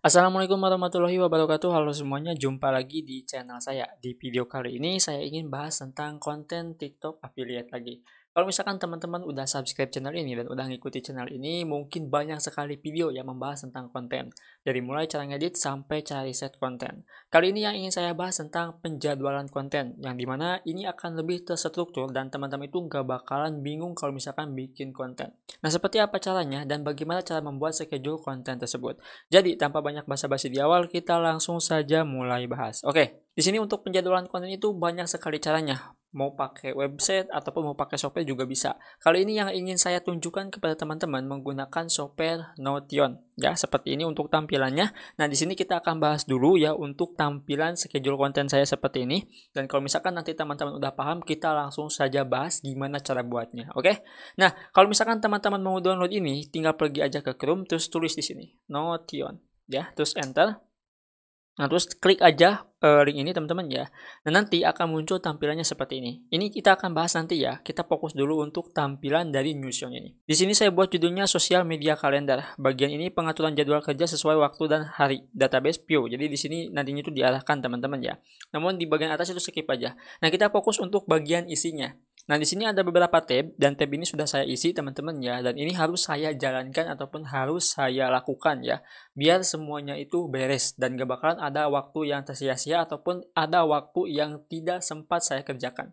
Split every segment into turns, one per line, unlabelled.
Assalamualaikum warahmatullahi wabarakatuh Halo semuanya, jumpa lagi di channel saya Di video kali ini saya ingin bahas tentang konten TikTok affiliate lagi kalau misalkan teman-teman udah subscribe channel ini dan udah ngikuti channel ini, mungkin banyak sekali video yang membahas tentang konten. Dari mulai cara ngedit sampai cara riset konten. Kali ini yang ingin saya bahas tentang penjadwalan konten, yang dimana ini akan lebih terstruktur dan teman-teman itu nggak bakalan bingung kalau misalkan bikin konten. Nah, seperti apa caranya dan bagaimana cara membuat schedule konten tersebut. Jadi, tanpa banyak basa-basi di awal, kita langsung saja mulai bahas. Oke, di sini untuk penjadwalan konten itu banyak sekali caranya mau pakai website ataupun mau pakai software juga bisa. Kalau ini yang ingin saya tunjukkan kepada teman-teman menggunakan software Notion ya seperti ini untuk tampilannya. Nah, di sini kita akan bahas dulu ya untuk tampilan schedule konten saya seperti ini dan kalau misalkan nanti teman-teman udah paham kita langsung saja bahas gimana cara buatnya. Oke. Nah, kalau misalkan teman-teman mau download ini tinggal pergi aja ke Chrome terus tulis di sini Notion ya, terus enter. Nah, terus klik aja uh, link ini teman-teman ya. Nah, nanti akan muncul tampilannya seperti ini. Ini kita akan bahas nanti ya. Kita fokus dulu untuk tampilan dari Newsion ini. Di sini saya buat judulnya Social media Calendar. Bagian ini pengaturan jadwal kerja sesuai waktu dan hari. Database Pio. Jadi di sini nantinya itu diarahkan teman-teman ya. Namun di bagian atas itu skip aja. Nah, kita fokus untuk bagian isinya. Nah, di sini ada beberapa tab dan tab ini sudah saya isi teman-teman ya dan ini harus saya jalankan ataupun harus saya lakukan ya biar semuanya itu beres dan gak bakalan ada waktu yang tersia-sia ataupun ada waktu yang tidak sempat saya kerjakan.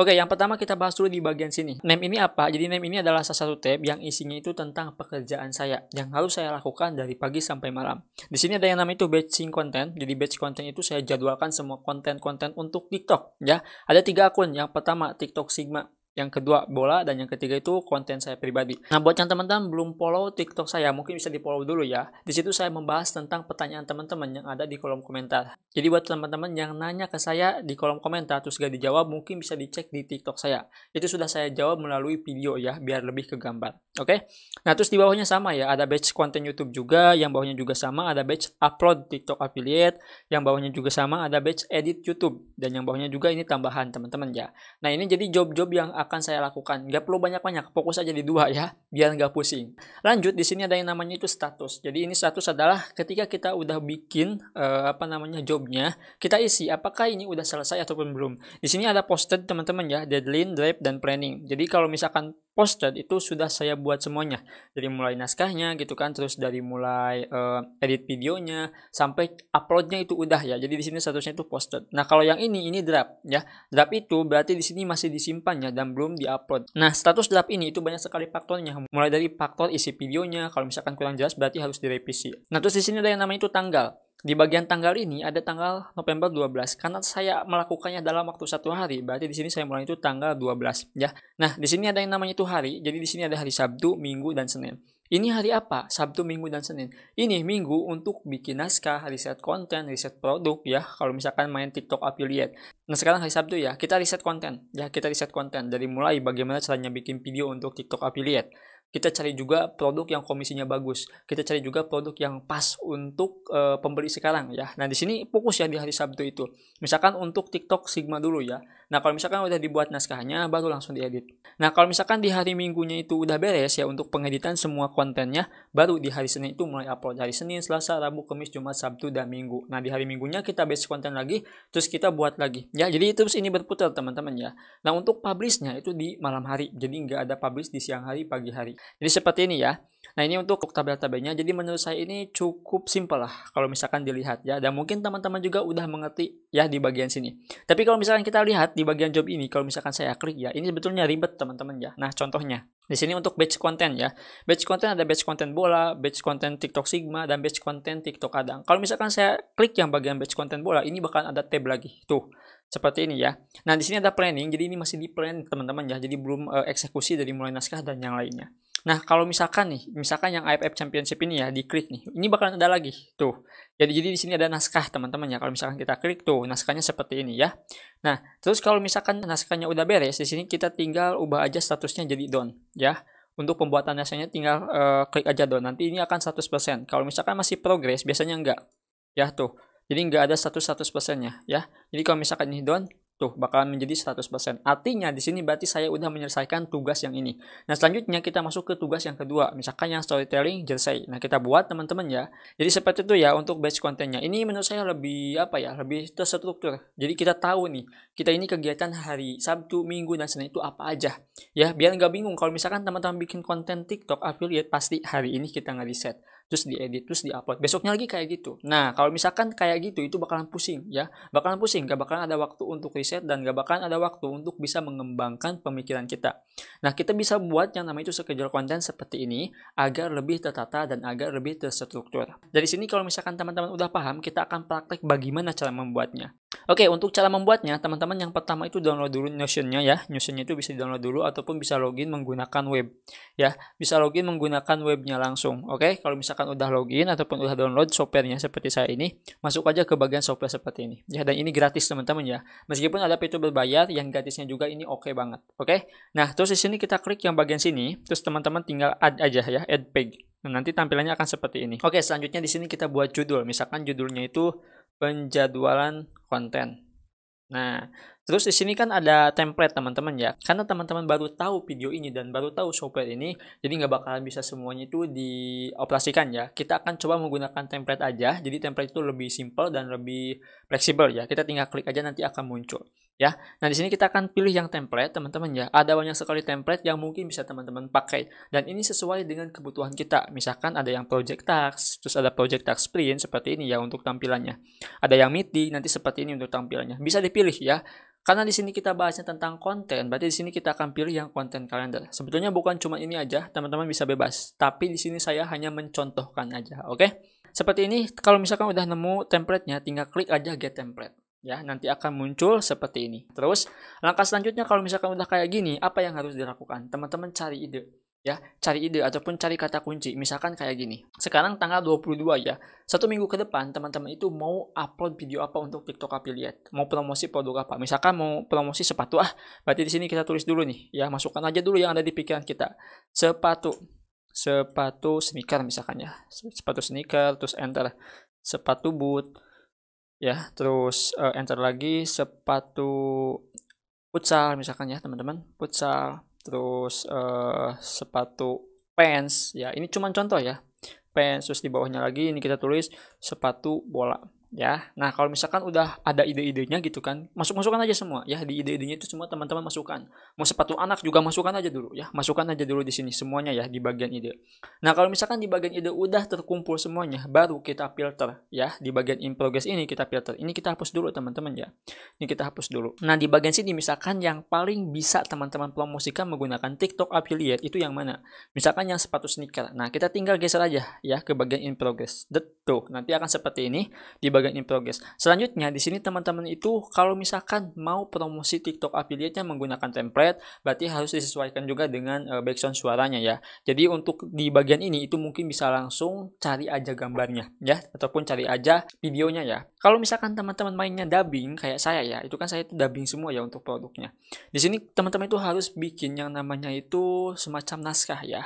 Oke, yang pertama kita bahas dulu di bagian sini. Name ini apa? Jadi name ini adalah salah satu tab yang isinya itu tentang pekerjaan saya yang harus saya lakukan dari pagi sampai malam. Di sini ada yang namanya itu batching content. Jadi batch content itu saya jadwalkan semua konten-konten untuk TikTok ya. Ada tiga akun. Yang pertama TikTok Sigma yang kedua bola dan yang ketiga itu konten saya pribadi. Nah buat yang teman-teman belum follow TikTok saya mungkin bisa di follow dulu ya. Di situ saya membahas tentang pertanyaan teman-teman yang ada di kolom komentar. Jadi buat teman-teman yang nanya ke saya di kolom komentar terus gak dijawab mungkin bisa dicek di TikTok saya. Itu sudah saya jawab melalui video ya biar lebih ke gambar. Oke. Nah terus di bawahnya sama ya ada batch konten YouTube juga yang bawahnya juga sama ada batch upload TikTok affiliate yang bawahnya juga sama ada batch edit YouTube dan yang bawahnya juga ini tambahan teman-teman ya. Nah ini jadi job-job yang akan saya lakukan. Nggak perlu banyak-banyak, fokus aja di dua ya, biar nggak pusing. Lanjut, di sini ada yang namanya itu status. Jadi ini status adalah ketika kita udah bikin uh, apa namanya jobnya, kita isi apakah ini udah selesai ataupun belum. Di sini ada posted teman-teman ya, deadline, drive, dan planning. Jadi kalau misalkan posted itu sudah saya buat semuanya dari mulai naskahnya gitu kan terus dari mulai uh, edit videonya sampai uploadnya itu udah ya jadi di sini statusnya itu posted nah kalau yang ini ini draft ya draft itu berarti di sini masih disimpan ya dan belum diupload nah status draft ini itu banyak sekali faktornya mulai dari faktor isi videonya kalau misalkan kurang jelas berarti harus direvisi nah terus di sini ada yang namanya itu tanggal di bagian tanggal ini ada tanggal November 12 karena saya melakukannya dalam waktu satu hari. Berarti di sini saya mulai itu tanggal 12 ya. Nah, di sini ada yang namanya itu hari. Jadi di sini ada hari Sabtu, Minggu dan Senin. Ini hari apa? Sabtu, Minggu, dan Senin. Ini minggu untuk bikin naskah, riset konten, riset produk ya. Kalau misalkan main TikTok affiliate. Nah sekarang hari Sabtu ya, kita riset konten. Ya kita riset konten dari mulai bagaimana caranya bikin video untuk TikTok affiliate kita cari juga produk yang komisinya bagus kita cari juga produk yang pas untuk e, pembeli sekarang ya nah di sini fokus ya di hari Sabtu itu misalkan untuk TikTok Sigma dulu ya nah kalau misalkan udah dibuat naskahnya baru langsung diedit nah kalau misalkan di hari Minggunya itu udah beres ya untuk pengeditan semua kontennya baru di hari Senin itu mulai upload hari Senin Selasa Rabu Kamis Jumat Sabtu dan Minggu nah di hari Minggunya kita base konten lagi terus kita buat lagi ya jadi terus ini berputar teman-teman ya nah untuk publishnya itu di malam hari jadi nggak ada publish di siang hari pagi hari jadi seperti ini ya. Nah ini untuk tabel-tabelnya, jadi menurut saya ini cukup simple lah kalau misalkan dilihat ya. Dan mungkin teman-teman juga udah mengerti ya di bagian sini. Tapi kalau misalkan kita lihat di bagian job ini, kalau misalkan saya klik ya, ini sebetulnya ribet teman-teman ya. Nah contohnya, di sini untuk batch content ya. Batch content ada batch content bola, batch content TikTok Sigma, dan batch content TikTok Adang. Kalau misalkan saya klik yang bagian batch content bola, ini bakal ada tab lagi. Tuh, seperti ini ya. Nah, di sini ada planning, jadi ini masih di plan teman-teman ya. Jadi belum uh, eksekusi dari mulai naskah dan yang lainnya. Nah, kalau misalkan nih, misalkan yang AFF Championship ini ya diklik nih, ini bakalan ada lagi tuh. Jadi jadi di sini ada naskah teman-teman ya. Kalau misalkan kita klik tuh, naskahnya seperti ini ya. Nah, terus kalau misalkan naskahnya udah beres, di sini kita tinggal ubah aja statusnya jadi down ya. Untuk pembuatan naskahnya tinggal uh, klik aja down. Nanti ini akan 100%. Kalau misalkan masih progress, biasanya enggak. Ya tuh. Jadi enggak ada status 100%-nya ya. Jadi kalau misalkan ini down, Tuh, bakalan menjadi 100%. Artinya di sini berarti saya udah menyelesaikan tugas yang ini. Nah, selanjutnya kita masuk ke tugas yang kedua, misalkan yang storytelling jersey. Nah, kita buat teman-teman ya. Jadi seperti itu ya untuk batch kontennya. Ini menurut saya lebih apa ya? Lebih terstruktur. Jadi kita tahu nih, kita ini kegiatan hari Sabtu, Minggu dan Senin itu apa aja. Ya, biar nggak bingung kalau misalkan teman-teman bikin konten TikTok affiliate pasti hari ini kita nggak reset terus diedit terus diupload besoknya lagi kayak gitu nah kalau misalkan kayak gitu itu bakalan pusing ya bakalan pusing gak bakalan ada waktu untuk riset dan gak bakalan ada waktu untuk bisa mengembangkan pemikiran kita nah kita bisa buat yang namanya itu schedule konten seperti ini agar lebih tertata dan agar lebih terstruktur dari sini kalau misalkan teman-teman udah paham kita akan praktek bagaimana cara membuatnya Oke, untuk cara membuatnya, teman-teman yang pertama itu download dulu Notion-nya ya. Notion-nya itu bisa download dulu ataupun bisa login menggunakan web. Ya, bisa login menggunakan webnya langsung. Oke, kalau misalkan udah login ataupun udah download softwarenya seperti saya ini, masuk aja ke bagian software seperti ini. Ya, dan ini gratis teman-teman ya. Meskipun ada fitur berbayar, yang gratisnya juga ini oke okay banget. Oke, nah terus di sini kita klik yang bagian sini, terus teman-teman tinggal add aja ya, add page. Nah, nanti tampilannya akan seperti ini. Oke, selanjutnya di sini kita buat judul. Misalkan judulnya itu penjadwalan konten. Nah, Terus di sini kan ada template teman-teman ya. Karena teman-teman baru tahu video ini dan baru tahu software ini, jadi nggak bakalan bisa semuanya itu dioperasikan ya. Kita akan coba menggunakan template aja. Jadi template itu lebih simple dan lebih fleksibel ya. Kita tinggal klik aja nanti akan muncul ya. Nah, di sini kita akan pilih yang template teman-teman ya. Ada banyak sekali template yang mungkin bisa teman-teman pakai dan ini sesuai dengan kebutuhan kita. Misalkan ada yang project tax, terus ada project tax print seperti ini ya untuk tampilannya. Ada yang meeting nanti seperti ini untuk tampilannya. Bisa dipilih ya karena di sini kita bahasnya tentang konten, berarti di sini kita akan pilih yang konten kalender. Sebetulnya bukan cuma ini aja, teman-teman bisa bebas. Tapi di sini saya hanya mencontohkan aja, oke? Okay? Seperti ini, kalau misalkan udah nemu template-nya, tinggal klik aja get template. Ya, nanti akan muncul seperti ini. Terus, langkah selanjutnya kalau misalkan udah kayak gini, apa yang harus dilakukan? Teman-teman cari ide ya cari ide ataupun cari kata kunci misalkan kayak gini sekarang tanggal 22 ya satu minggu ke depan teman-teman itu mau upload video apa untuk TikTok affiliate mau promosi produk apa misalkan mau promosi sepatu ah berarti di sini kita tulis dulu nih ya masukkan aja dulu yang ada di pikiran kita sepatu sepatu sneaker misalkan ya sepatu sneaker terus enter sepatu boot ya terus uh, enter lagi sepatu futsal misalkan ya teman-teman futsal terus uh, sepatu pants ya ini cuma contoh ya pants terus di bawahnya lagi ini kita tulis sepatu bola ya. Nah, kalau misalkan udah ada ide-idenya gitu kan, masuk-masukkan aja semua ya di ide-idenya itu semua teman-teman masukkan. Mau sepatu anak juga masukkan aja dulu ya, masukkan aja dulu di sini semuanya ya di bagian ide. Nah, kalau misalkan di bagian ide udah terkumpul semuanya, baru kita filter ya di bagian in progress ini kita filter. Ini kita hapus dulu teman-teman ya. Ini kita hapus dulu. Nah, di bagian sini misalkan yang paling bisa teman-teman promosikan menggunakan TikTok affiliate itu yang mana? Misalkan yang sepatu sneaker. Nah, kita tinggal geser aja ya ke bagian in progress. Detuk. Nanti akan seperti ini di bagian bagian in progress. Selanjutnya di sini teman-teman itu kalau misalkan mau promosi TikTok affiliate-nya menggunakan template, berarti harus disesuaikan juga dengan uh, background suaranya ya. Jadi untuk di bagian ini itu mungkin bisa langsung cari aja gambarnya ya ataupun cari aja videonya ya. Kalau misalkan teman-teman mainnya dubbing kayak saya ya, itu kan saya itu dubbing semua ya untuk produknya. Di sini teman-teman itu harus bikin yang namanya itu semacam naskah ya.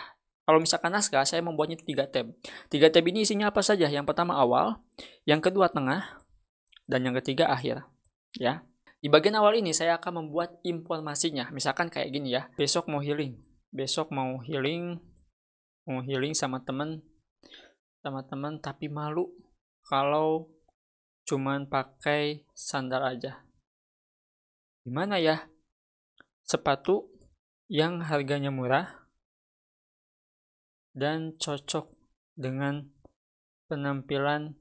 Kalau misalkan naskah, saya membuatnya tiga tab. Tiga tab ini isinya apa saja? Yang pertama awal, yang kedua tengah, dan yang ketiga akhir. Ya. Di bagian awal ini saya akan membuat informasinya. Misalkan kayak gini ya. Besok mau healing. Besok mau healing, mau healing sama temen, sama temen tapi malu kalau cuman pakai sandal aja. Gimana ya? Sepatu yang harganya murah, dan cocok dengan penampilan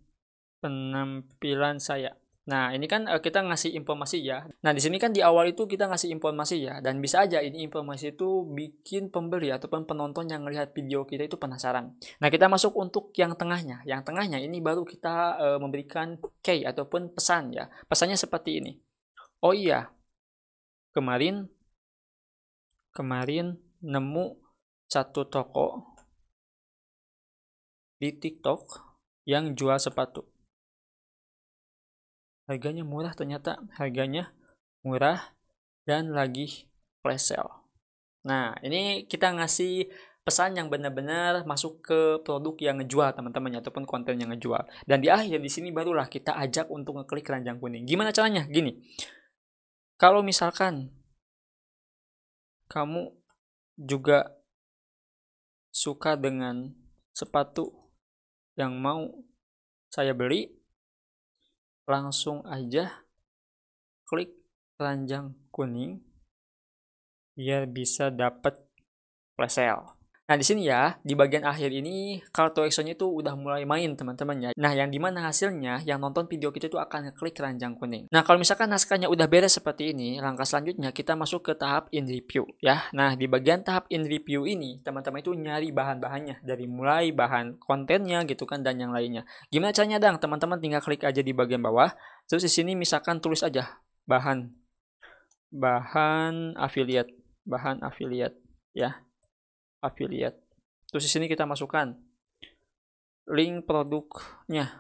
penampilan saya. Nah, ini kan eh, kita ngasih informasi ya. Nah, di sini kan di awal itu kita ngasih informasi ya. Dan bisa aja ini informasi itu bikin pembeli ataupun penonton yang melihat video kita itu penasaran. Nah, kita masuk untuk yang tengahnya. Yang tengahnya ini baru kita e, memberikan key ataupun pesan ya. Pesannya seperti ini. Oh iya, kemarin kemarin nemu satu toko di TikTok yang jual sepatu. Harganya murah ternyata, harganya murah dan lagi flash sale. Nah, ini kita ngasih pesan yang benar-benar masuk ke produk yang ngejual teman-teman ataupun konten yang ngejual. Dan di akhir di sini barulah kita ajak untuk ngeklik keranjang kuning. Gimana caranya? Gini. Kalau misalkan kamu juga suka dengan sepatu yang mau saya beli langsung aja klik keranjang kuning biar bisa dapat flash sale Nah, di sini ya, di bagian akhir ini kartu actionnya itu udah mulai main teman-teman ya. Nah, yang dimana hasilnya yang nonton video kita itu akan klik ranjang kuning. Nah, kalau misalkan naskahnya udah beres seperti ini, langkah selanjutnya kita masuk ke tahap in review ya. Nah, di bagian tahap in review ini, teman-teman itu nyari bahan-bahannya dari mulai bahan kontennya gitu kan dan yang lainnya. Gimana caranya, Dang? Teman-teman tinggal klik aja di bagian bawah. Terus di sini misalkan tulis aja bahan bahan affiliate, bahan affiliate ya affiliate. Terus di sini kita masukkan link produknya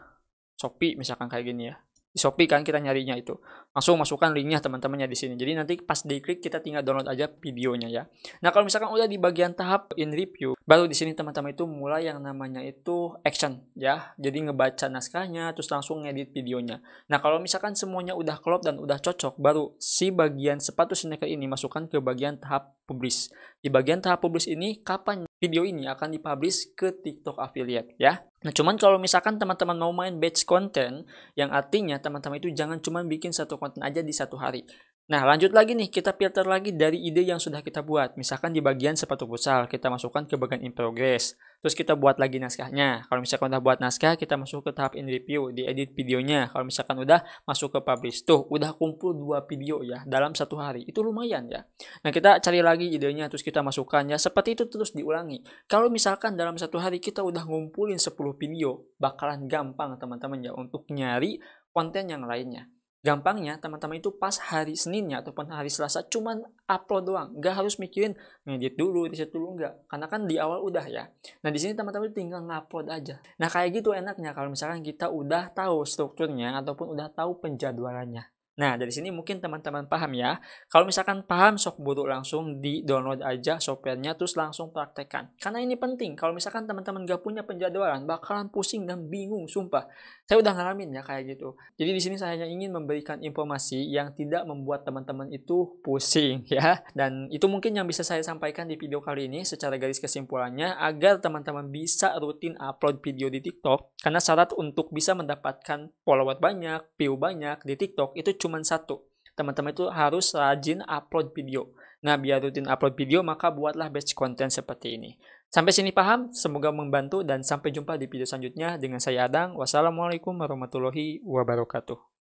Shopee misalkan kayak gini ya di Shopee kan kita nyarinya itu. Langsung masukkan linknya teman-temannya di sini. Jadi nanti pas diklik kita tinggal download aja videonya ya. Nah kalau misalkan udah di bagian tahap in review, baru di sini teman-teman itu mulai yang namanya itu action ya. Jadi ngebaca naskahnya, terus langsung ngedit videonya. Nah kalau misalkan semuanya udah klop dan udah cocok, baru si bagian sepatu sneaker ini masukkan ke bagian tahap publish. Di bagian tahap publish ini kapan video ini akan dipublish ke TikTok affiliate ya. Nah, cuman kalau misalkan teman-teman mau main batch content, yang artinya teman-teman itu jangan cuma bikin satu konten aja di satu hari. Nah, lanjut lagi nih, kita filter lagi dari ide yang sudah kita buat. Misalkan di bagian sepatu futsal, kita masukkan ke bagian in progress. Terus kita buat lagi naskahnya. Kalau misalkan udah buat naskah, kita masuk ke tahap in review, di edit videonya. Kalau misalkan udah masuk ke publish, tuh udah kumpul dua video ya dalam satu hari. Itu lumayan ya. Nah, kita cari lagi idenya terus kita masukkannya. Seperti itu terus diulangi. Kalau misalkan dalam satu hari kita udah ngumpulin 10 video, bakalan gampang teman-teman ya untuk nyari konten yang lainnya. Gampangnya teman-teman itu pas hari Seninnya ataupun hari Selasa cuman upload doang, nggak harus mikirin ngedit dulu, riset dulu nggak, karena kan di awal udah ya. Nah di sini teman-teman tinggal ngupload aja. Nah kayak gitu enaknya kalau misalkan kita udah tahu strukturnya ataupun udah tahu penjadwalannya. Nah, dari sini mungkin teman-teman paham ya. Kalau misalkan paham, sok buru langsung di-download aja softwarenya, terus langsung praktekan Karena ini penting. Kalau misalkan teman-teman gak punya penjadwalan, bakalan pusing dan bingung, sumpah. Saya udah ngalamin ya kayak gitu. Jadi di sini saya hanya ingin memberikan informasi yang tidak membuat teman-teman itu pusing ya. Dan itu mungkin yang bisa saya sampaikan di video kali ini secara garis kesimpulannya agar teman-teman bisa rutin upload video di TikTok karena syarat untuk bisa mendapatkan follower banyak, view banyak di TikTok itu cuma satu. Teman-teman itu harus rajin upload video. Nah, biar rutin upload video, maka buatlah batch konten seperti ini. Sampai sini paham, semoga membantu dan sampai jumpa di video selanjutnya dengan saya Adang. Wassalamualaikum warahmatullahi wabarakatuh.